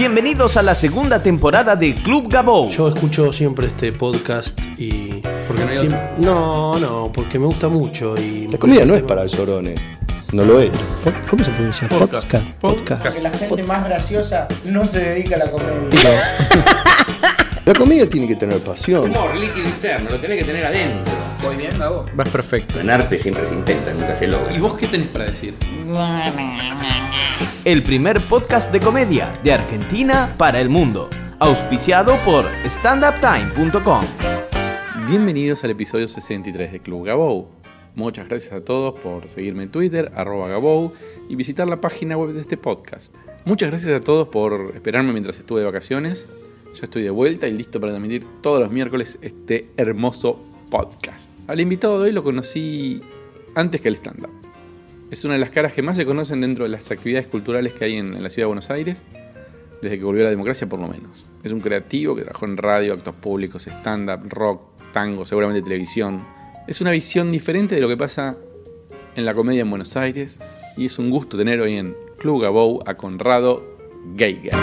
Bienvenidos a la segunda temporada de Club Gabou. Yo escucho siempre este podcast y. ¿Por qué no, hay siempre... no, no, porque me gusta mucho y. La comida no es para llorones. No lo es. ¿Cómo se pronuncia? Podcast. Podcast. Porque la gente más graciosa no se dedica a la comedia. La comedia tiene que tener pasión. Humor líquido interno, lo tiene que tener adentro. Voy bien, Gabo. Vas perfecto. En arte siempre se intenta, nunca se logra. ¿Y vos qué tenés para decir? El primer podcast de comedia de Argentina para el mundo. Auspiciado por standuptime.com. Bienvenidos al episodio 63 de Club Gabo. Muchas gracias a todos por seguirme en Twitter, arroba Gabou, y visitar la página web de este podcast. Muchas gracias a todos por esperarme mientras estuve de vacaciones. Yo estoy de vuelta y listo para transmitir todos los miércoles este hermoso podcast. Al invitado de hoy lo conocí antes que el stand-up. Es una de las caras que más se conocen dentro de las actividades culturales que hay en la ciudad de Buenos Aires, desde que volvió la democracia por lo menos. Es un creativo que trabajó en radio, actos públicos, stand-up, rock, tango, seguramente televisión. Es una visión diferente de lo que pasa en la comedia en Buenos Aires y es un gusto tener hoy en Club Gabou a Conrado Geiger.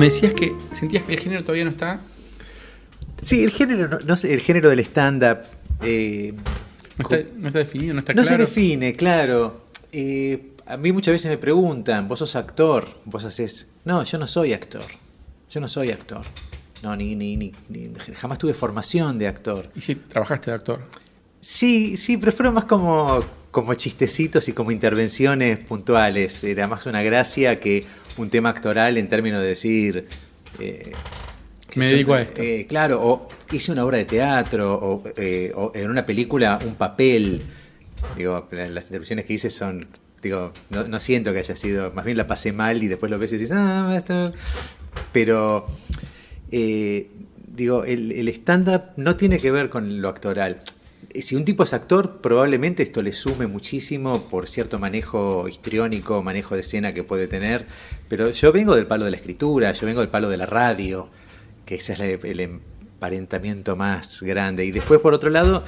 Me decías que sentías que el género todavía no está. Sí, el género, no, el género del stand-up. Eh, no, está, definido, no está claro. No se define, claro. Eh, a mí muchas veces me preguntan, vos sos actor, vos haces. No, yo no soy actor. Yo no soy actor. No, ni, jamás tuve formación de actor. ¿Y si trabajaste de actor? Sí, sí, pero fueron más como, como chistecitos y como intervenciones puntuales. Era más una gracia que un tema actoral en términos de decir... Eh, me dedico a esto. Eh, claro, o hice una obra de teatro, o, eh, en una película un papel. Digo, las intervenciones que hice son digo, no, siento que haya sido, más bien la pasé mal y después lo ves y dices, ah, Pero, digo, el, el stand-up no tiene que ver con lo actoral. Eh, si un tipo es actor, probablemente esto le sume muchísimo por cierto manejo histriónico, manejo de escena que puede tener, pero yo vengo del palo de la escritura, yo vengo del palo de la radio, que ese es el emparentamiento más grande. Y después, por otro lado,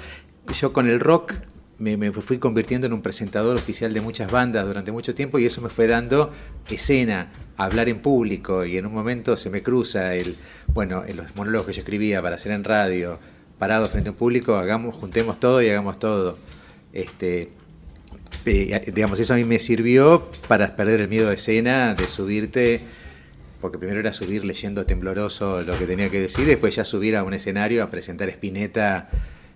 yo con el rock me, fui convirtiendo en un presentador oficial de muchas bandas durante mucho tiempo y eso me fue dando escena, hablar en público y en un momento se me cruza el, bueno, los monólogos que yo escribía para hacer en radio, ...parado frente a un público, hagamos, juntemos todo y hagamos todo. Este, digamos, eso a mí me sirvió para perder el miedo de escena, de subirte, porque primero era subir leyendo tembloroso lo que tenía que decir, después ya subir a un escenario a presentar Spinetta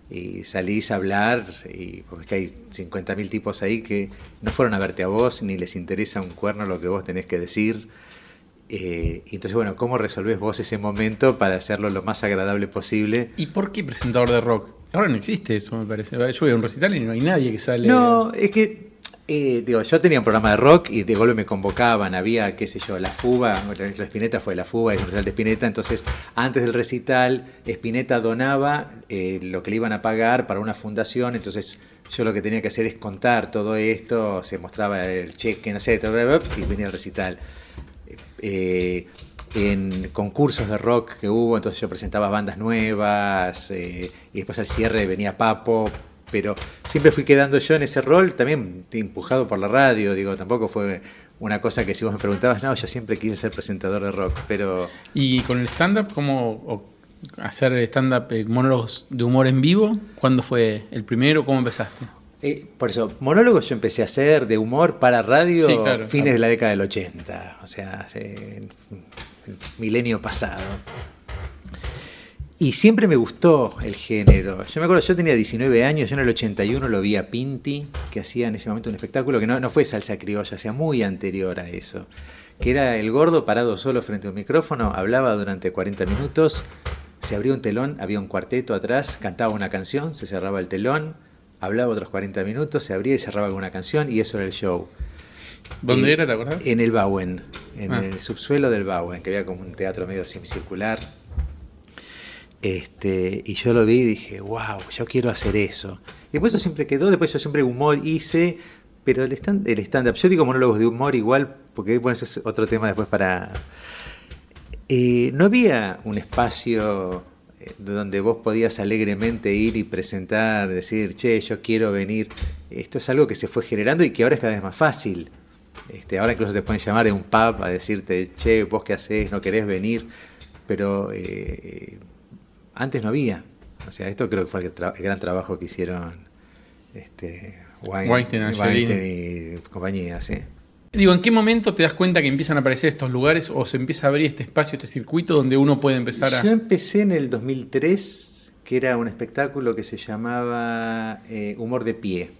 y salís a hablar, y porque hay 50.000 tipos ahí que no fueron a verte a vos, ni les interesa un cuerno lo que vos tenés que decir. Eh, entonces, bueno, ¿cómo resolvés vos ese momento para hacerlo lo más agradable posible? ¿Y por qué presentador de rock? Ahora no existe eso, me parece. Yo voy a un recital y no hay nadie que sale. No, es que eh, digo, yo tenía un programa de rock y de golpe me convocaban, había, qué sé yo, la fuba, la, espineta fue la fuba, y el recital de espineta, entonces antes del recital, espineta donaba eh, lo que le iban a pagar para una fundación, entonces yo lo que tenía que hacer es contar todo esto, se mostraba el cheque, no sé, y venía el recital. Eh, en concursos de rock que hubo, entonces yo presentaba bandas nuevas eh, y después al cierre venía Papo, pero siempre fui quedando yo en ese rol, también empujado por la radio, digo, tampoco fue una cosa que si vos me preguntabas, no, yo siempre quise ser presentador de rock, pero... ¿Y con el stand-up cómo hacer stand-up, eh, monólogos de humor en vivo? ¿Cuándo fue el primero? ¿Cómo empezaste? Eh, por eso, monólogos yo empecé a hacer de humor para radio fines de la década del 80, o sea, el, milenio pasado. Y siempre me gustó el género. Yo me acuerdo, yo tenía 19 años, yo en el 81 lo vi a Pinti, que hacía en ese momento un espectáculo que no, fue salsa criolla, sea muy anterior a eso. Que era el gordo parado solo frente a un micrófono, hablaba durante 40 minutos, se abría un telón, había un cuarteto atrás, cantaba una canción, se cerraba el telón, hablaba otros 40 minutos, se abría y cerraba alguna canción y eso era el show. ¿Dónde era, te acuerdas? En el Bowen, en ah. el subsuelo del Bowen, que había como un teatro medio semicircular. Este, y yo lo vi y dije, wow, yo quiero hacer eso. Y después eso siempre quedó, después yo siempre humor hice, pero el stand-up, el stand yo digo monólogos de humor igual, porque bueno, eso es otro tema después para... Eh, no había un espacio donde vos podías alegremente ir y presentar, decir, che, yo quiero venir. Esto es algo que se fue generando y que ahora es cada vez más fácil. Este, ahora incluso te pueden llamar de un pub a decirte, che, vos qué haces, no querés venir. Pero eh, antes no había. O sea, esto creo que fue el, gran trabajo que hicieron este, y compañía, Digo, ¿en qué momento te das cuenta que empiezan a aparecer estos lugares o se empieza a abrir este espacio, este circuito donde uno puede empezar a...? Yo empecé en el 2003, que era un espectáculo que se llamaba eh, Humor de Pie,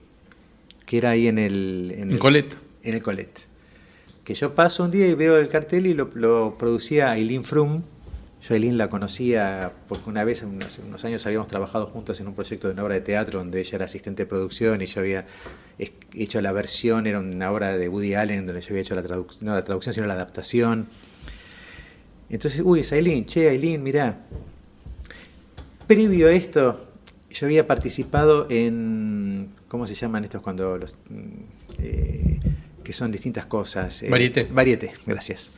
que era ahí en el... En, el, Colette. Que yo paso un día y veo el cartel y lo, producía Aileen Frum, yo a Eileen la conocía porque una vez, hace unos años, habíamos trabajado juntos en un proyecto de una obra de teatro donde ella era asistente de producción y yo había hecho la versión, era una obra de Woody Allen donde yo había hecho la traducción, no la traducción, sino la adaptación. Entonces, uy, es Aileen, che, Aileen, mirá. Previo a esto, yo había participado en. ¿Cómo se llaman estos cuando los. Mm, eh, que son distintas cosas? variete. Eh, variete, gracias.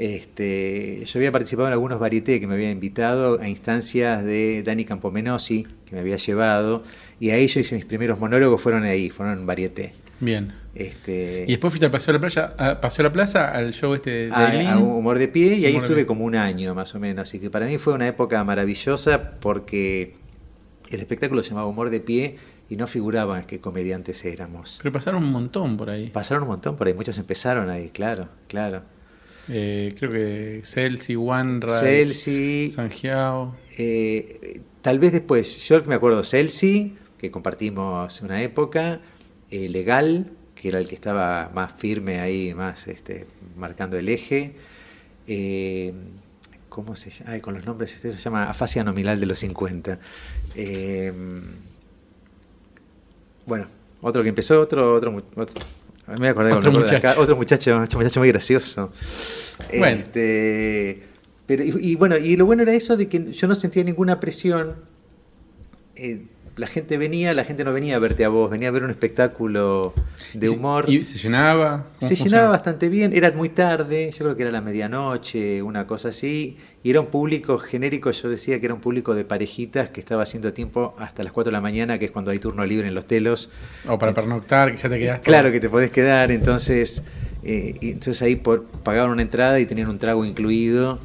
Este, yo había participado en algunos varietés que me había invitado a instancias de Dani Campomenosi, que me había llevado, y ahí yo hice mis primeros monólogos, fueron ahí, fueron varietés Bien. Este, y después fuiste al Paseo de la Playa, ah, pasó la Plaza, al show este de Humor de Pie, y ahí estuve como un año más o menos, así que para mí fue una época maravillosa porque el espectáculo se llamaba Humor de Pie y no figuraban que comediantes éramos. Pero pasaron un montón por ahí. Pasaron un montón por ahí, muchos empezaron ahí, claro, claro. Eh, creo que Celsi, Wanra, Celsi, Sangiao. Eh, tal vez después, yo me acuerdo Celsi, que compartimos una época, eh, Legal, que era el que estaba más firme ahí, más este, marcando el eje. ¿Cómo se llama? Ay, con los nombres, este, se llama Afasia Nominal de los 50. bueno, otro que empezó, otro, otro me acordé, otro, me muchacho. otro muchacho, otro muchacho muy gracioso. Bueno. Este, pero, y, bueno, y lo bueno era eso de que yo no sentía ninguna presión. Eh, la gente venía, la gente no venía a verte a vos, venía a ver un espectáculo de humor. ¿Y se llenaba? Se llenaba bastante bien, era muy tarde, yo creo que era la medianoche, una cosa así, y era un público genérico, yo decía que era un público de parejitas que estaba haciendo tiempo hasta las 4 de la mañana, que es cuando hay turno libre en los telos. O para pernoctar, que ya te eh, quedaste. Claro que te podés quedar, entonces, eh, entonces ahí por, pagaban una entrada y tenían un trago incluido,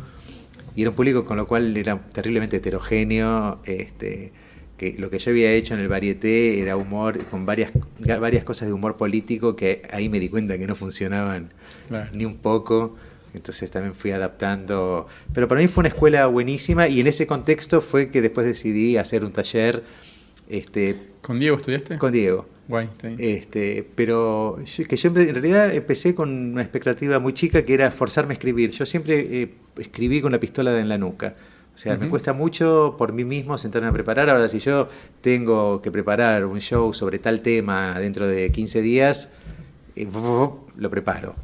y era un público con lo cual era terriblemente heterogéneo, este que lo que yo había hecho en el varieté era humor, con varias, varias cosas de humor político que ahí me di cuenta que no funcionaban ni un poco. Entonces también fui adaptando. Pero para mí fue una escuela buenísima y en ese contexto fue que después decidí hacer un taller. Este, ¿Con Diego estudiaste? Con Diego. Guay, este, pero que yo en realidad empecé con una expectativa muy chica que era forzarme a escribir. Yo siempre eh, escribí con la pistola en la nuca. O sea, me cuesta mucho por mí mismo sentarme a preparar. Ahora, si yo tengo que preparar un show sobre tal tema dentro de 15 días, eh, lo preparo.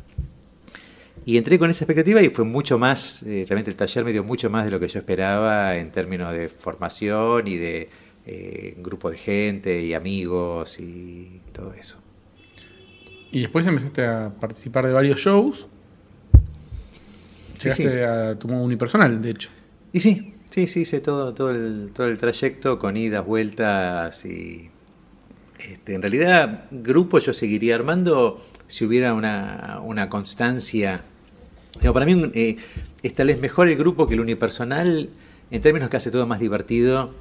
Y entré con esa expectativa y fue mucho más, eh, realmente el taller me dio mucho más de lo que yo esperaba en términos de formación y de eh, grupo de gente y amigos y todo eso. Y después empezaste a participar de varios shows. Llegaste a tu unipersonal, de hecho. Y sí, sí, sí, hice todo, todo, el, todo el trayecto con idas, vueltas y... Este, en realidad, grupo yo seguiría armando si hubiera una, constancia. Digo, para mí eh, es vez mejor el grupo que el unipersonal en términos que hace todo más divertido,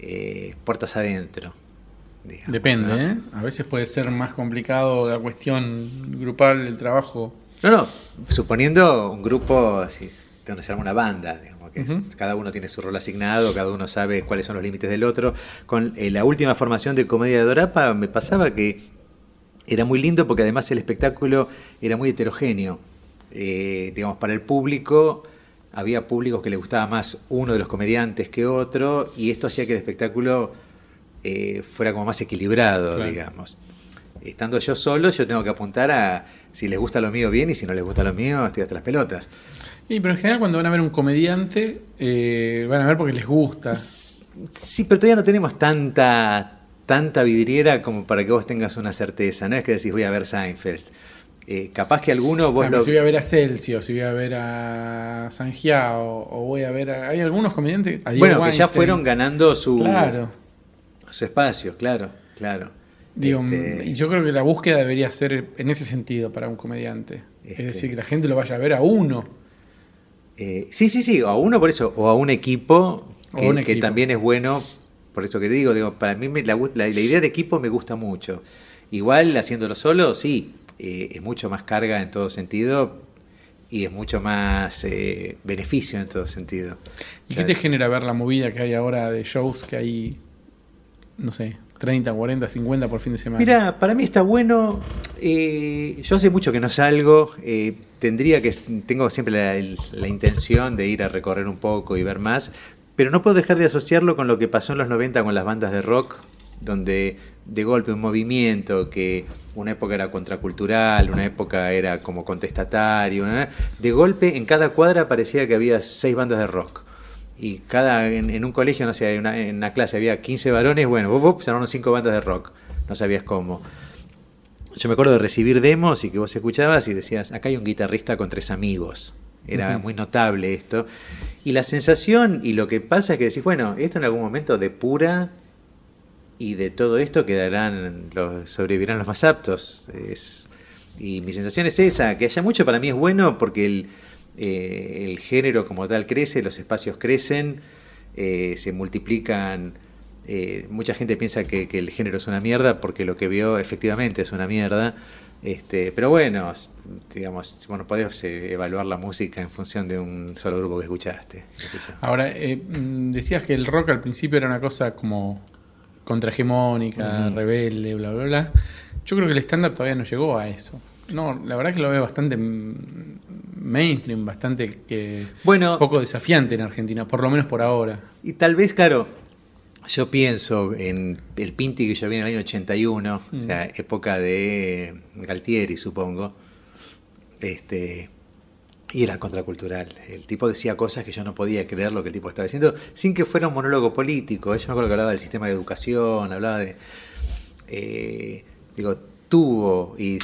eh, puertas adentro. Depende, ¿eh? A veces puede ser más complicado la cuestión grupal, el trabajo. No, no, suponiendo un grupo, si tenemos una banda, cada uno tiene su rol asignado, cada uno sabe cuáles son los límites del otro. Con eh, la última formación de Comedia de Dorapa me pasaba que era muy lindo porque además el espectáculo era muy heterogéneo. Eh, digamos, para el público había públicos que le gustaba más uno de los comediantes que otro y esto hacía que el espectáculo eh, fuera como más equilibrado, digamos estando yo solo, yo tengo que apuntar a si les gusta lo mío bien y si no les gusta lo mío, estoy hasta las pelotas. Y pero en general cuando van a ver un comediante, eh, van a ver porque les gusta. Sí, pero todavía no tenemos tanta, tanta vidriera como para que vos tengas una certeza. No es que decís voy a ver Seinfeld. Eh, capaz que alguno vos ah, lo... Si voy a ver a Celsius, si voy a ver a Sanjiao, o voy a ver a... Hay algunos comediantes... bueno, que ya fueron ganando su... Su espacio, claro, claro. Digo, este, yo creo que la búsqueda debería ser en ese sentido para un comediante. es este. decir, que la gente lo vaya a ver a uno. Eh, sí sí, sí, sí, a uno por eso, o a un equipo, que, también es bueno, por eso que digo, digo para mí la, la, idea de equipo me gusta mucho. Igual haciéndolo solo, sí, eh, es mucho más carga en todo sentido y es mucho más eh, beneficio en todo sentido. ¿Y qué te genera ver la movida que hay ahora de shows que hay, no sé, 30, 40, 50 por fin de semana. Mira, para mí está bueno. Eh, yo hace mucho que no salgo. Eh, tendría que, tengo siempre la, intención de ir a recorrer un poco y ver más. Pero no puedo dejar de asociarlo con lo que pasó en los 90 con las bandas de rock, donde de golpe un movimiento que una época era contracultural, una época era como contestatario, de golpe en cada cuadra parecía que había seis bandas de rock y cada en, un colegio, no sé, en una, clase había 15 varones, bueno, son sonaron cinco bandas de rock, no sabías cómo. Yo me acuerdo de recibir demos y que vos escuchabas y decías, acá hay un guitarrista con tres amigos. Era muy notable esto. Y la sensación y lo que pasa es que decís, bueno, esto en algún momento de pura y de todo esto quedarán los, sobrevivirán los más aptos. y mi sensación es esa, que haya mucho para mí es bueno porque el, eh, el género como tal crece, los espacios crecen, eh, se multiplican. Eh, mucha gente piensa que, el género es una mierda porque lo que vio efectivamente es una mierda. Este, pero bueno, digamos, bueno, podés evaluar la música en función de un solo grupo que escuchaste. Ahora, mm, decías que el rock al principio era una cosa como contrahegemónica, rebelde, bla, bla, bla. Yo creo que el estándar todavía no llegó a eso. No, la verdad que lo veo bastante mainstream, bastante que bueno, poco desafiante en Argentina, por lo menos por ahora. Y tal vez, claro, yo pienso en el Pinti que yo vi en el año 81, o sea, mm. época de Galtieri, supongo. Este, y era contracultural. El tipo decía cosas que yo no podía creer lo que el tipo estaba diciendo, sin que fuera un monólogo político. Yo me acuerdo que hablaba del sistema de educación, hablaba de. Eh, digo, tuvo y,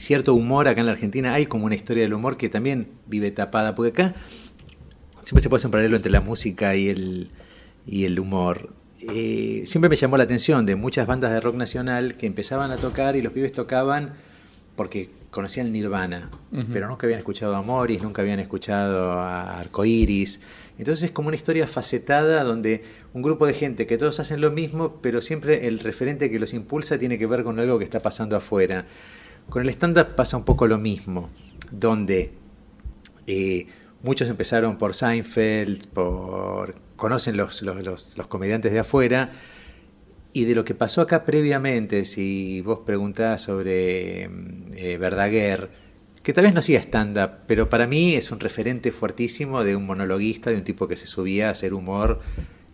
cierto humor acá en la Argentina, hay como una historia del humor que también vive tapada, porque acá siempre se puede hacer un paralelo entre la música y el, humor. Eh, siempre me llamó la atención de muchas bandas de rock nacional que empezaban a tocar y los pibes tocaban porque conocían Nirvana, pero nunca habían escuchado a Morris, nunca habían escuchado a Arcoiris. Entonces es como una historia facetada donde un grupo de gente que todos hacen lo mismo, pero siempre el referente que los impulsa tiene que ver con algo que está pasando afuera. Con el stand-up pasa un poco lo mismo, donde eh, muchos empezaron por Seinfeld, por conocen los, los, comediantes de afuera, y de lo que pasó acá previamente, si vos preguntás sobre mm, eh, Verdaguer, que tal vez no sea stand-up, pero para mí es un referente fuertísimo de un monologuista, de un tipo que se subía a hacer humor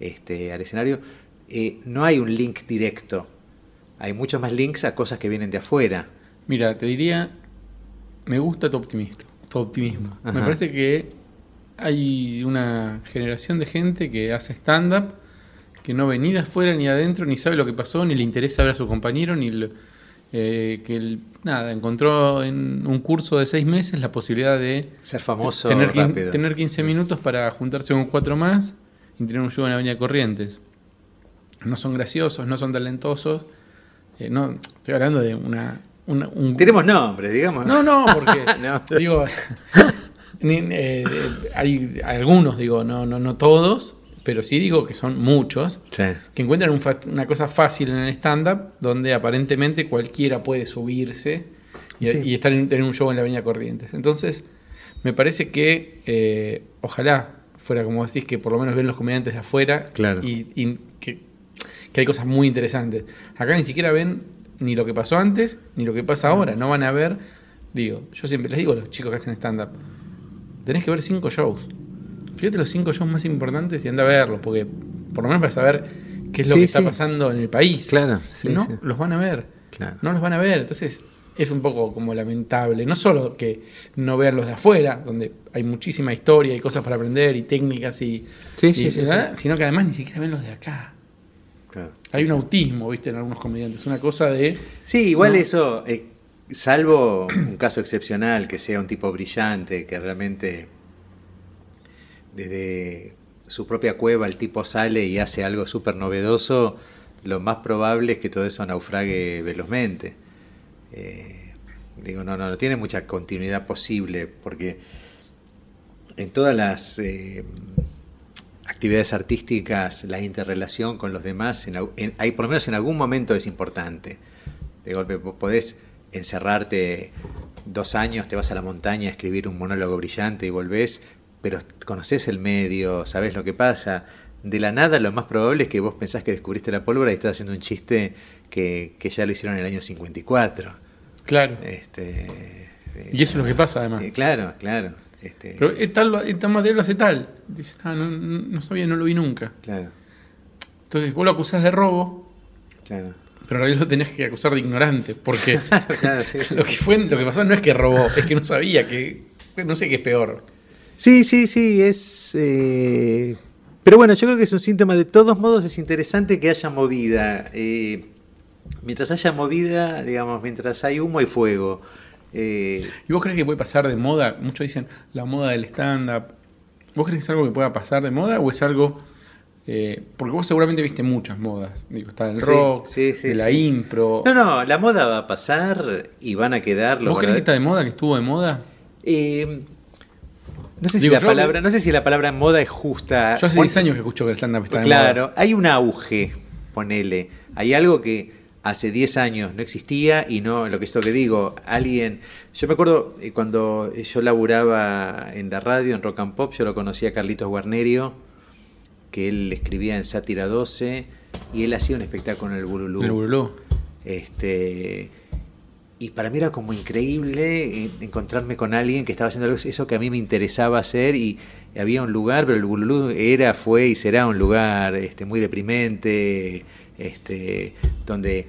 este, al escenario. Eh, no hay un link directo, hay muchos más links a cosas que vienen de afuera. Mira, te diría, me gusta tu optimismo. Tu optimismo. Me parece que hay una generación de gente que hace stand-up, que no ve ni de afuera ni adentro, ni sabe lo que pasó, ni le interesa ver a su compañero, ni... Eh, que nada, encontró en un curso de seis meses la posibilidad de ser famoso tener, 15 minutos para juntarse con cuatro más y tener un show en la Avenida Corrientes. No son graciosos, no son talentosos. Eh, no, estoy hablando de una. un... Tenemos nombres digamos. No, no, porque. Digo. Eh, hay algunos, digo, no, no, no todos pero sí digo que son muchos, que encuentran una cosa fácil en el stand-up, donde aparentemente cualquiera puede subirse y, estar en, tener un show en la Avenida Corrientes. Entonces, me parece que eh, ojalá fuera como decís, que por lo menos ven los comediantes de afuera y, que, que, hay cosas muy interesantes. Acá ni siquiera ven ni lo que pasó antes ni lo que pasa ahora, no van a ver, digo, yo siempre les digo a los chicos que hacen stand-up, tenés que ver cinco shows. Fíjate los cinco shows más importantes y anda a verlos, porque por lo menos para saber qué es lo que está pasando en el país. Claro, sí, No los van a ver. No los van a ver. Entonces es un poco como lamentable. No solo que no vean los de afuera, donde hay muchísima historia y cosas para aprender y técnicas y. Sí, sí, sí, Sino que además ni siquiera ven los de acá. Claro, hay un autismo, viste, en algunos comediantes. Una cosa de. Sí, igual eso. Eh, salvo un caso excepcional, que sea un tipo brillante, que realmente desde su propia cueva el tipo sale y hace algo súper novedoso, lo más probable es que todo eso naufrague velozmente. Eh, digo, no, no, no tiene mucha continuidad posible porque en todas las eh, actividades artísticas la interrelación con los demás, hay, por lo menos en algún momento es importante. De golpe, vos podés encerrarte dos años, te vas a la montaña a escribir un monólogo brillante y volvés pero conoces el medio, sabes lo que pasa. De la nada, lo más probable es que vos pensás que descubriste la pólvora y estás haciendo un chiste que, ya lo hicieron en el año 54. Claro. Este, eh, y eso es lo que pasa, además. Eh, claro, claro. Este. pero tal, más material lo hace tal. Dices, ah, no, sabía, no lo vi nunca. Claro. Entonces vos lo acusás de robo. Claro pero en realidad lo tenés que acusar de ignorante, porque lo, que lo que pasó no es que robó, es que no sabía, que no sé qué es peor. Sí, sí, sí, es... Eh, pero bueno, yo creo que es un síntoma. De todos modos, es interesante que haya movida. Eh, mientras haya movida, digamos, mientras hay humo, y fuego. Eh, ¿Y vos crees que puede pasar de moda? Muchos dicen la moda del stand-up. ¿Vos crees que es algo que pueda pasar de moda o es algo... Eh, porque vos seguramente viste muchas modas. Digo, está el rock, de la impro. No, no, la moda va a pasar y van a quedar los. ¿Vos crees que está de moda, que estuvo de moda? No sé, si la palabra, no sé si la palabra moda es justa. Yo hace 10 años que escucho que el stand-up está Claro, moda. Claro, hay un auge, ponele. Hay algo que hace 10 años no existía y no, lo que esto que digo, alguien... Yo me acuerdo eh, cuando yo laburaba en la radio, en Rock and Pop, yo lo conocía a Carlitos Guarnerio, que él escribía en Sátira 12 y él hacía un espectáculo en el Burulú. El Burulú. Este, y para mí era como increíble eh, encontrarme con alguien que estaba haciendo eso que a mí me interesaba hacer y había un lugar, pero el Bululú era, fue y será un lugar este, muy deprimente, este, donde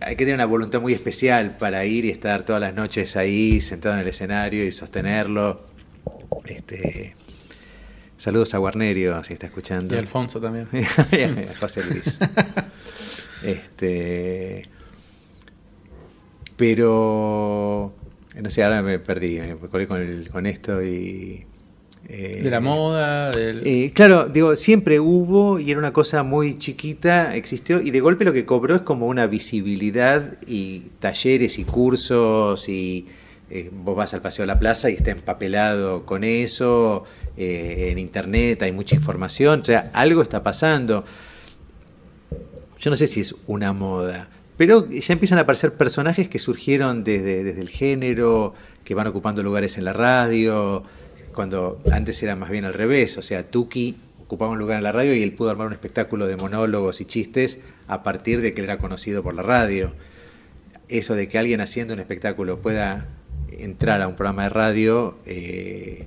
hay que tener una voluntad muy especial para ir y estar todas las noches ahí sentado en el escenario y sostenerlo. Este, saludos a Guarnerio, si está escuchando. Y a Alfonso también. José Luis. este, pero, eh, no sé, ahora me perdí, me colé con, esto y... Eh, de la moda, eh, claro, digo, siempre hubo y era una cosa muy chiquita, existió y de golpe lo que cobró es como una visibilidad y talleres y cursos y vos vas al Paseo de la Plaza y está empapelado con eso, en internet hay mucha información, o sea, algo está pasando. Yo no sé si es una moda, pero ya empiezan a aparecer personajes que surgieron desde, desde el género, que van ocupando lugares en la radio, cuando antes era más bien al revés, o sea, Tuki ocupaba un lugar en la radio y él pudo armar un espectáculo de monólogos y chistes a partir de que él era conocido por la radio. Eso de que alguien haciendo un espectáculo pueda entrar a un programa de radio, eh,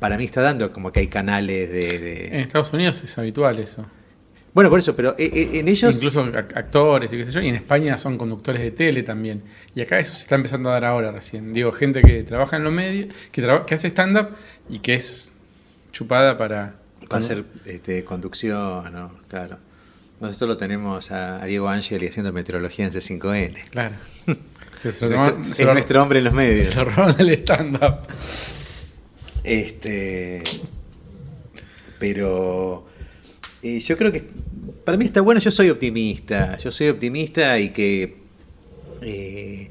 para mí está dando como que hay canales de... En Estados Unidos es habitual eso. Bueno, por eso, pero eh, eh, en ellos. Incluso actores y qué sé yo, y en España son conductores de tele también. Y acá eso se está empezando a dar ahora recién. Digo, gente que trabaja en los medios, que, que hace stand-up y que es chupada para. Para hacer este, conducción, Claro. Nosotros lo tenemos a, Diego Ángel haciendo meteorología en C5N. Claro. es nuestro, hombre en los medios. Se roban el stand-up. Este. Pero yo creo que para mí está bueno, yo soy optimista, yo soy optimista y que... Eh,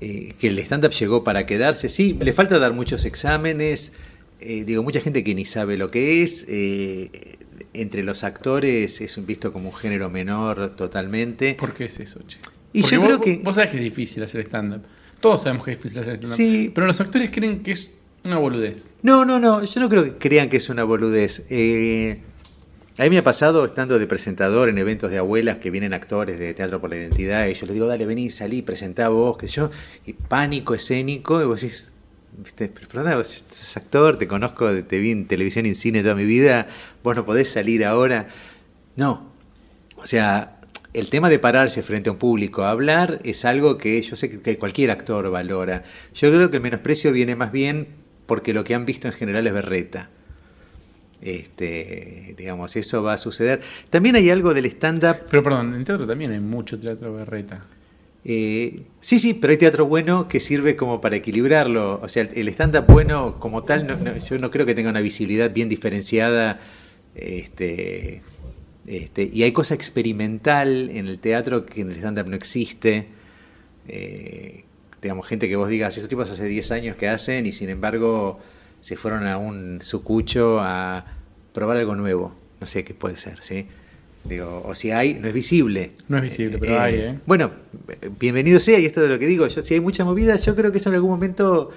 eh, que el stand-up llegó para quedarse. Sí, le falta dar muchos exámenes, eh, digo, mucha gente que ni sabe lo que es. entre los actores es visto como un género menor totalmente. ¿Por qué es eso, che? Y yo creo que. Vos sabés que es difícil hacer stand-up. Todos sabemos que es difícil hacer stand-up. Sí. Pero los actores creen que es una boludez. No, no, no. Yo no creo que crean que es una boludez. Eh. A mí me ha pasado estando de presentador en eventos de abuelas que vienen actores de Teatro por la Identidad y yo les digo, dale, vení, salí, presentá vos, que yo, y pánico escénico, y vos decís, viste, vos sos actor, te conozco, te vi en televisión y en cine toda mi vida, vos no podés salir ahora. No, o sea, el tema de pararse frente a un público a hablar es algo que yo sé que cualquier actor valora. Yo creo que el menosprecio viene más bien porque lo que han visto en general es berreta. Este, digamos, eso va a suceder. También hay algo del stand-up. Pero perdón, en teatro también hay mucho teatro berreta. Eh, sí, sí, pero hay teatro bueno que sirve como para equilibrarlo. O sea, el stand-up bueno como tal, yo no creo que tenga una visibilidad bien diferenciada. Este, este, y hay cosa experimental en el teatro que en el stand-up no existe. Eh, digamos, gente que vos digas, esos tipos hace 10 años que hacen y sin embargo se fueron a un sucucho a probar algo nuevo. No sé qué puede ser, ¿sí? Digo, o si hay, no es visible. No es visible, pero hay, ¿eh? ¿eh? Bueno, bienvenido sea, y esto es lo que digo. si hay mucha movidas, yo creo que eso en algún momento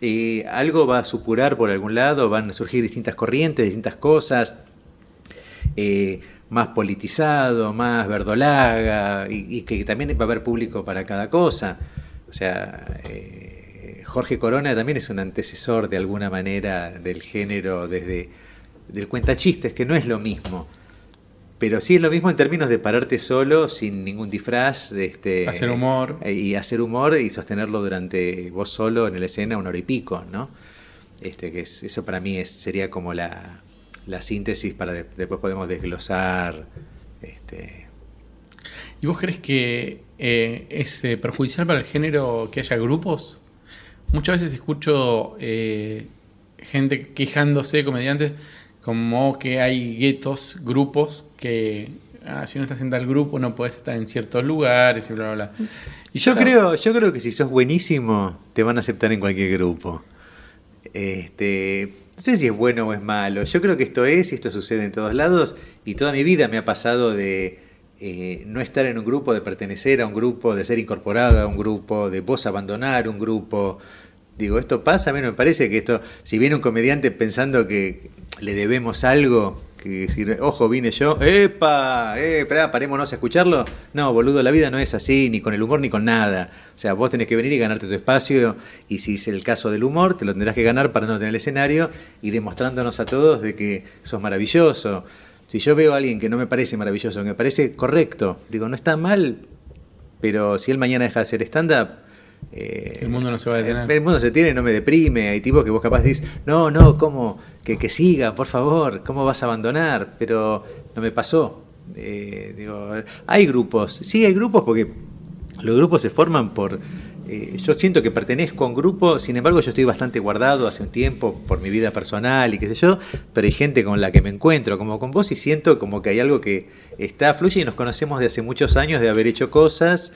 eh, algo va a supurar por algún lado, van a surgir distintas corrientes, distintas cosas. Eh, más politizado, más verdolaga, y, que también va a haber público para cada cosa. O sea, Jorge Corona también es un antecesor de alguna manera del género desde del cuentachistes, que no es lo mismo. Pero sí es lo mismo en términos de pararte solo, sin ningún disfraz. De este, hacer humor. Eh, y hacer humor y sostenerlo durante vos solo en la escena un hora y pico, ¿no? Este, que es, eso para mí sería como la, síntesis para después podemos desglosar. Este. ¿Y vos crees que eh, es eh, perjudicial para el género que haya grupos? Muchas veces escucho eh, gente quejándose, comediantes, como que hay guetos, grupos que ah, si no estás en tal grupo no puedes estar en ciertos lugares y bla bla bla. Y yo creo, yo creo que si sos buenísimo te van a aceptar en cualquier grupo. Este, no sé si es bueno o es malo. Yo creo que esto es y esto sucede en todos lados y toda mi vida me ha pasado de eh, no estar en un grupo, de pertenecer a un grupo, de ser incorporado a un grupo, de vos abandonar un grupo. Digo, esto pasa, a mí no me parece que esto, si viene un comediante pensando que le debemos algo, que decir, ojo, vine yo, ¡epa! ¡Eh, parémonos a escucharlo! No, boludo, la vida no es así, ni con el humor ni con nada. O sea, vos tenés que venir y ganarte tu espacio, y si es el caso del humor, te lo tendrás que ganar para no tener el escenario y demostrándonos a todos de que sos maravilloso. Si yo veo a alguien que no me parece maravilloso, que me parece correcto, digo, no está mal, pero si él mañana deja de hacer stand-up... Eh, el mundo no se va a detener. El mundo se tiene, no me deprime. Hay tipos que vos capaz dices, no, no, ¿cómo? Que, que siga, por favor, ¿cómo vas a abandonar? Pero no me pasó. Eh, digo, hay grupos, sí hay grupos porque los grupos se forman por eh, yo siento que pertenezco a un grupo, sin embargo yo estoy bastante guardado hace un tiempo por mi vida personal y qué sé yo, pero hay gente con la que me encuentro, como con vos, y siento como que hay algo que está, fluye y nos conocemos de hace muchos años de haber hecho cosas.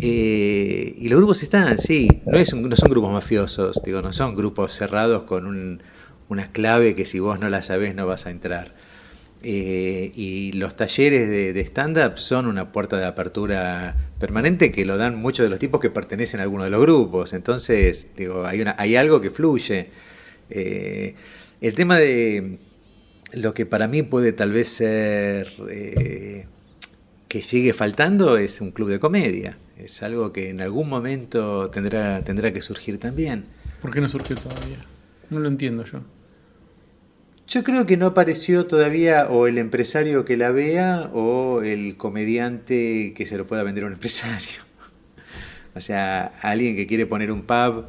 Eh, y los grupos están, sí, no, es no son grupos mafiosos, digo, no son grupos cerrados con una clave que si vos no la sabés no vas a entrar. Eh, y los talleres de, stand-up son una puerta de apertura permanente que lo dan muchos de los tipos que pertenecen a alguno de los grupos. Entonces, digo, hay, una, hay algo que fluye. Eh, el tema de lo que para mí puede tal vez ser eh, que sigue faltando es un club de comedia. Es algo que en algún momento tendrá, tendrá que surgir también. ¿Por qué no surgió todavía? No lo entiendo yo. Yo creo que no apareció todavía o el empresario que la vea o el comediante que se lo pueda vender a un empresario. O sea, alguien que quiere poner un pub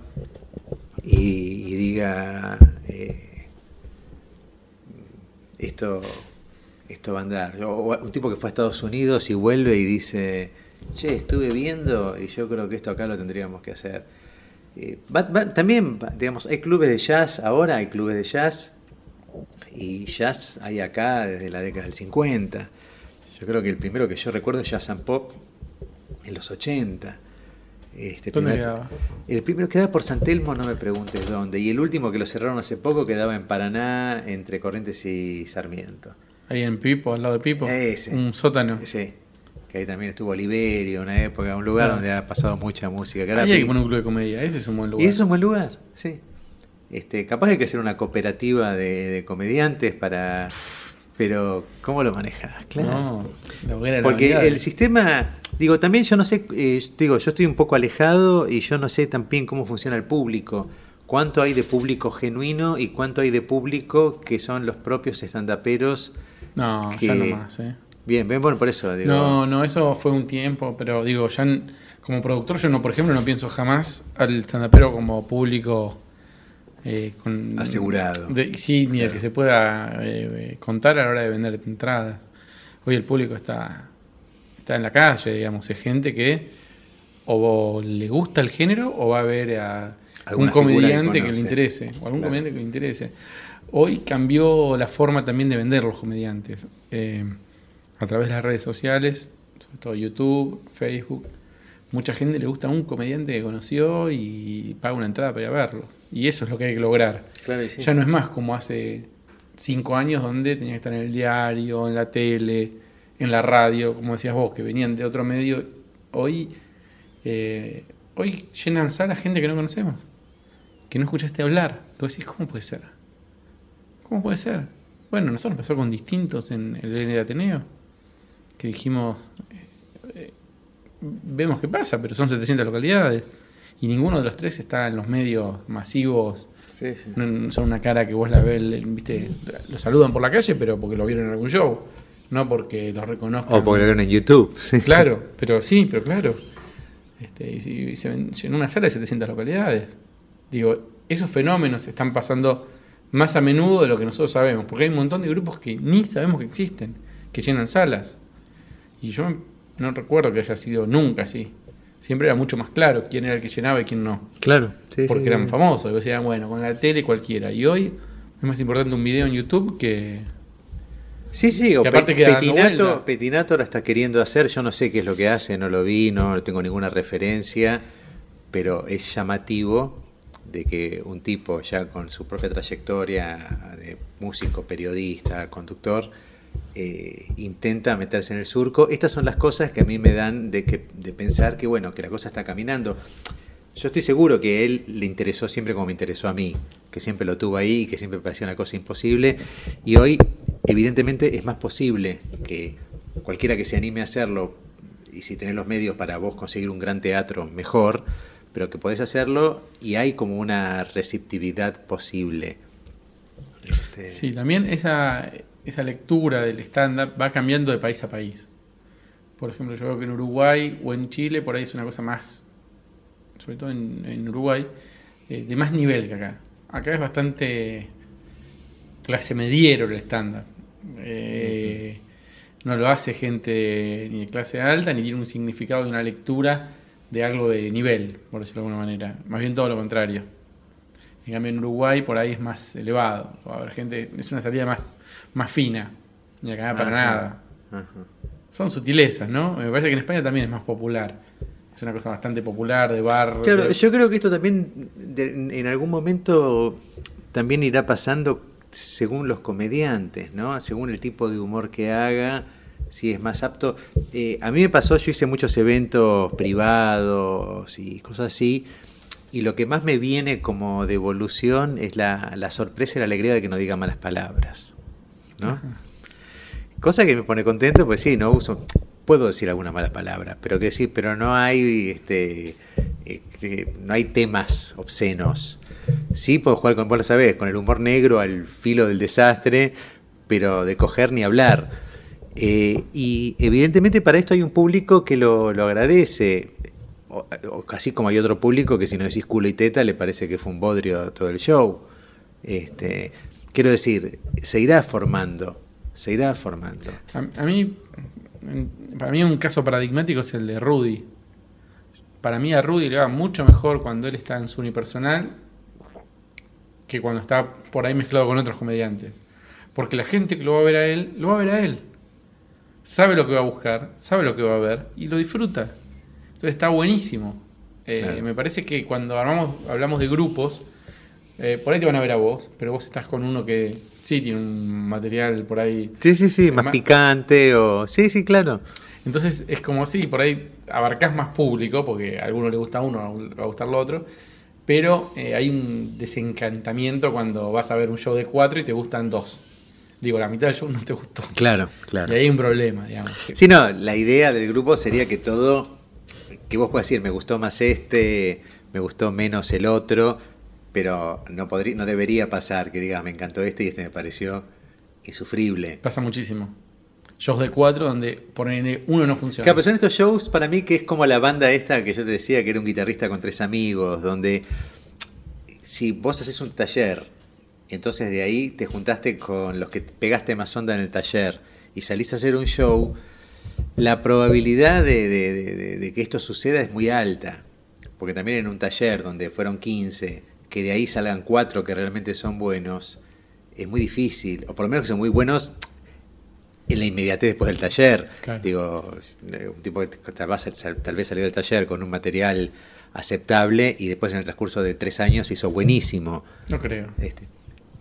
y, diga, eh, esto, esto va a andar. O, un tipo que fue a Estados Unidos y vuelve y dice, che, estuve viendo y yo creo que esto acá lo tendríamos que hacer. Eh, también, digamos, hay clubes de jazz ahora, hay clubes de jazz y jazz hay acá desde la década del 50. Yo creo que el primero que yo recuerdo es Jazz and Pop en los 80. Este ¿Dónde El primero quedaba por San Telmo, no me preguntes dónde. Y el último que lo cerraron hace poco quedaba en Paraná, entre Corrientes y Sarmiento. Ahí en Pipo, al lado de Pipo. Un sótano. Sí. Que ahí también estuvo Oliverio, una época, un lugar ah. donde ha pasado mucha música. Ahí hay un club de comedia, ese es un buen lugar. Y ese es un buen lugar, sí. Este, capaz hay que hacer una cooperativa de, comediantes para. Pero, ¿cómo lo manejas? Claro. No, Porque el sistema, digo, también yo no sé, eh, digo, yo estoy un poco alejado y yo no sé también cómo funciona el público. ¿Cuánto hay de público genuino y cuánto hay de público que son los propios estandaperos? No, ya ¿eh? Bien, bien, bueno, por eso. Digo... No, no, eso fue un tiempo, pero digo, ya como productor, yo no, por ejemplo, no pienso jamás al estandapero como público eh, con, Asegurado. sí, ni que se pueda eh, contar a la hora de vender entradas. Hoy el público está, está en la calle, digamos, es gente que o le gusta el género o va a ver a un comediante que, le interese, algún comediante que le interese. Hoy cambió la forma también de vender los comediantes. Eh, a través de las redes sociales, sobre todo YouTube, Facebook. Mucha gente le gusta a un comediante que conoció y paga una entrada para ir a verlo. Y eso es lo que hay que lograr. Ya no es más como hace cinco años donde tenía que estar en el diario, en la tele, en la radio, como decías vos, que venían de otro medio. Hoy, eh, hoy llenan sala gente que no conocemos, que no escuchaste hablar. Tú decís, ¿cómo puede ser? ¿Cómo puede ser? Bueno, nosotros pasó con distintos en el de Ateneo, que dijimos, eh, eh, vemos qué pasa, pero son 700 localidades y ninguno de los tres está en los medios masivos. Sí, sí. son una cara que vos la ves, viste, lo saludan por la calle, pero porque lo vieron en algún show, no porque lo reconozcan. O porque lo vieron en YouTube. Sí. Claro, pero sí, pero claro. Este, y, se ven, en una sala de 700 localidades. Digo, esos fenómenos están pasando más a menudo de lo que nosotros sabemos, porque hay un montón de grupos que ni sabemos que existen, que llenan salas. Y yo no recuerdo que haya sido nunca así siempre era mucho más claro quién era el que llenaba y quién no. Claro, sí, Porque eran famosos, decían, bueno, con la tele cualquiera. Y hoy es más importante un video en YouTube que. Sí, sí, o que Petinato la está queriendo hacer, yo no sé qué es lo que hace, no lo vi, no tengo ninguna referencia, pero es llamativo de que un tipo ya con su propia trayectoria de músico, periodista, conductor, eh, intenta meterse en el surco. Estas son las cosas que a mí me dan de, pensar que, bueno, que la cosa está caminando. Yo estoy seguro que él le interesó siempre como me interesó a mí, que siempre lo tuvo ahí, que siempre parecía una cosa imposible. Y hoy, evidentemente, es más posible que cualquiera que se anime a hacerlo, y si tenés los medios para vos conseguir un gran teatro, mejor, pero que podés hacerlo y hay como una receptividad posible. Este, sí, también esa esa lectura del estándar va cambiando de país a país. Por ejemplo, yo veo que en Uruguay o en Chile, por ahí es una cosa más, sobre todo en, Uruguay, eh, de más nivel que acá. Acá es bastante clase mediero el estándar. Eh, no lo hace gente ni de clase alta, ni tiene un significado de una lectura de algo de nivel, por decirlo de alguna manera. Más bien todo lo contrario. En cambio en Uruguay por ahí es más elevado. Va haber gente, es una salida más, más fina. Y acá para nada. Son sutilezas, ¿no? Me parece que en España también es más popular. Es una cosa bastante popular, de bar. Claro, yo creo que esto también en algún momento también irá pasando según los comediantes, ¿no? Según el tipo de humor que haga, si es más apto. Eh, a mí me pasó, yo hice muchos eventos privados y cosas así. Y lo que más me viene como devolución es la, sorpresa y la alegría de que no diga malas palabras. Cosa que me pone contento, pues sí, no uso, puedo decir algunas malas palabras, pero que sí, pero no hay este eh, eh, no hay temas obscenos. Sí, puedo jugar con, vos lo con el humor negro al filo del desastre, pero de coger ni hablar. Eh, y evidentemente para esto hay un público que lo, lo agradece o, así como hay otro público que si no decís culo y teta le parece que fue un bodrio todo el show. Este, quiero decir, se irá formando, se irá formando. A, mí, para mí un caso paradigmático es el de Rudy. Para mí a Rudy le va mucho mejor cuando él está en su unipersonal que cuando está por ahí mezclado con otros comediantes. Porque la gente que lo va a ver a él, lo va a ver a él. Sabe lo que va a buscar, sabe lo que va a ver y lo disfruta está buenísimo. Eh, me parece que cuando hablamos de grupos, eh, por ahí te van a ver a vos, pero vos estás con uno que sí tiene un material por ahí. Sí, sí, sí, eh, más, picante o. Sí, sí, claro. Entonces es como si por ahí abarcás más público, porque a alguno le gusta a uno, le va a gustar lo otro, pero hay un desencantamiento cuando vas a ver un show de cuatro y te gustan dos. Digo, la mitad del show no te gustó. Claro, claro. Y ahí hay un problema, digamos. Sí, no, la idea del grupo sería que todo y vos puedes decir, me gustó más este, me gustó menos el otro, pero no, podría, no debería pasar que digas, me encantó este y este me pareció insufrible. Pasa muchísimo. Shows de cuatro donde por uno no funciona. Claro, pero son estos shows para mí que es como la banda esta que yo te decía que era un guitarrista con tres amigos, donde si vos haces un taller, entonces de ahí te juntaste con los que pegaste más onda en el taller y salís a hacer un show la probabilidad de, que esto suceda es muy alta, porque también en un taller donde fueron 15, que de ahí salgan 4 que realmente son buenos, es muy difícil, o por lo menos que son muy buenos en la inmediatez después del taller. Digo, un tipo que tal vez, salió del taller con un material aceptable y después en el transcurso de tres años hizo buenísimo. No creo. Este,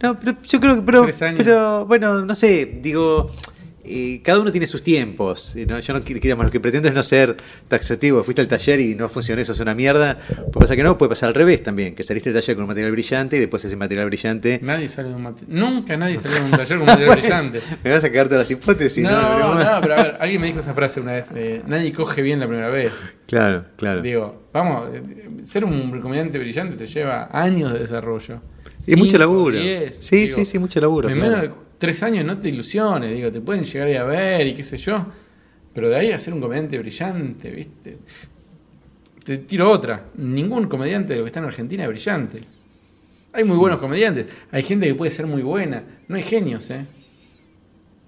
no, pero yo creo que, pero, pero bueno, no sé, digo cada uno tiene sus tiempos. Yo no, digamos, lo que pretendo es no ser taxativo. Fuiste al taller y no funcionó, eso es una mierda. Puede pasar que no, puede pasar al revés también. Que saliste del taller con un material brillante y después ese material brillante. Nadie sale de un Nunca nadie sale de un taller con un material brillante. Me vas a quedarte todas las hipótesis. No, no, pero a ver, alguien me dijo esa frase una vez. Eh, nadie coge bien la primera vez. Claro, claro. Digo, vamos, eh, ser un comediante brillante te lleva años de desarrollo Y mucha laburo. sí, sí, sí, mucha laburo tres años no te ilusiones, digo, te pueden llegar ahí a ver y qué sé yo, pero de ahí a ser un comediante brillante, ¿viste? Te tiro otra, ningún comediante de lo que está en Argentina es brillante. Hay muy buenos comediantes, hay gente que puede ser muy buena, no hay genios, ¿eh?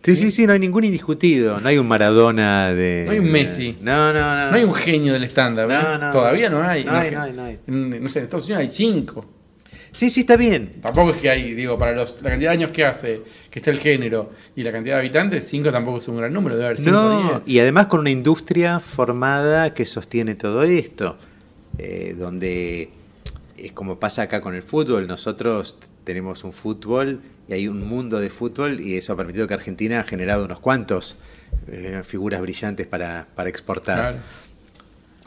Sí, sí, sí, no hay ningún indiscutido. No hay un Maradona de. No hay un Messi. No, no, no. No hay un genio del estándar. No, no, Todavía no hay. No hay, no hay, no hay. No sé, en Estados Unidos hay cinco. Sí, sí, está bien. Tampoco es que hay, digo, para los, la cantidad de años que hace, que está el género y la cantidad de habitantes, cinco tampoco es un gran número, debe haber no, y además con una industria formada que sostiene todo esto, eh, donde es como pasa acá con el fútbol, nosotros tenemos un fútbol y hay un mundo de fútbol y eso ha permitido que Argentina ha generado unos cuantos eh, figuras brillantes para, exportar.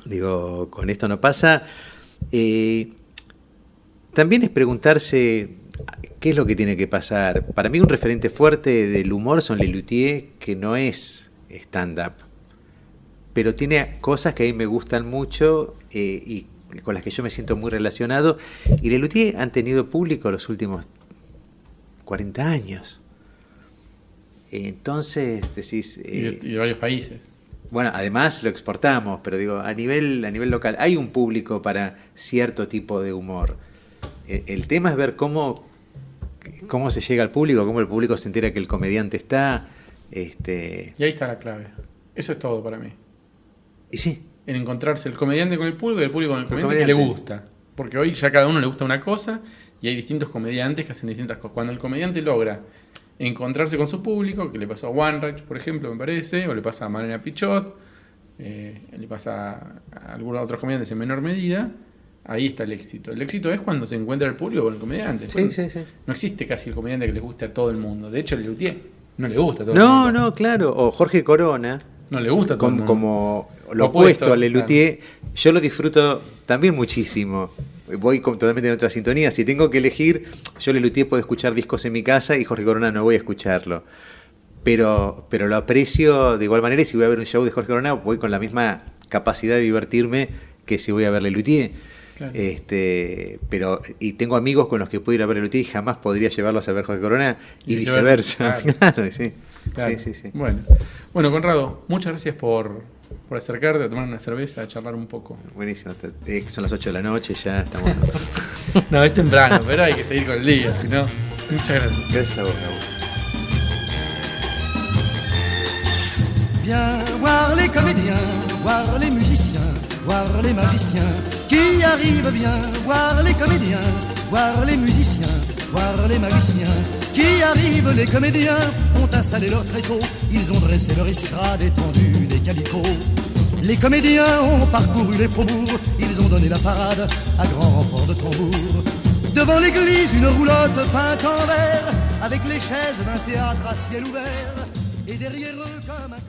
Digo, con esto no pasa. Eh, también es preguntarse qué es lo que tiene que pasar. Para mí un referente fuerte del humor son Lelutier, que no es stand-up, pero tiene cosas que a mí me gustan mucho eh, y con las que yo me siento muy relacionado. Y Lelutier han tenido público los últimos 40 años. Entonces decís... Eh, y de varios países. Bueno, además lo exportamos, pero digo, a nivel, a nivel local hay un público para cierto tipo de humor. Eh, el tema es ver cómo, se llega al público, cómo el público se entera que el comediante está. Este... Y ahí está la clave. Eso es todo para mí. Y sí. En encontrarse el comediante con el público y el público con el comediante, que le gusta. Porque hoy ya cada uno le gusta una cosa y hay distintos comediantes que hacen distintas cosas. Cuando el comediante logra encontrarse con su público, que le pasó a Wanrich, por ejemplo, me parece, o le pasa a Marina Pichot, eh, le pasa a algunos otros comediantes en menor medida, Ahí está el éxito. El éxito es cuando se encuentra el público con el comediante. Sí, No existe casi el comediante que le guste a todo el mundo. De hecho, el no le gusta a todo el mundo. No, no, claro. O Jorge Corona. No le gusta a todo como, el mundo. Como lo opuesto, a al Lelutier, yo lo disfruto también muchísimo. Voy totalmente en otra sintonía. Si tengo que elegir, yo Lelutier puedo escuchar discos en mi casa y Jorge Corona no voy a escucharlo. Pero, pero lo aprecio de igual manera y si voy a ver un show de Jorge Corona voy con la misma capacidad de divertirme que si voy a ver Lelutier. Este, pero, y tengo amigos con los que puedo ir a ver el UTI y jamás podría llevarlos a ver José Corona y, viceversa. Claro. sí. bueno. bueno, Conrado, muchas gracias por, por acercarte a tomar una cerveza, a charlar un poco. Buenísimo, son las 8 de la noche, ya estamos. no, es temprano, pero hay que seguir con el día, si no. Muchas gracias. Gracias a vos, voir les voir les musiciens voir les magiciens qui arrivent bien, voir les comédiens, voir les musiciens, voir les magiciens qui arrivent. Les comédiens ont installé leur tréteau, ils ont dressé leur estrade étendue des calicots. Les comédiens ont parcouru les faubourgs, ils ont donné la parade à grand renfort de tambour. Devant l'église, une roulotte peinte en vert, avec les chaises d'un théâtre à ciel ouvert, et derrière eux comme un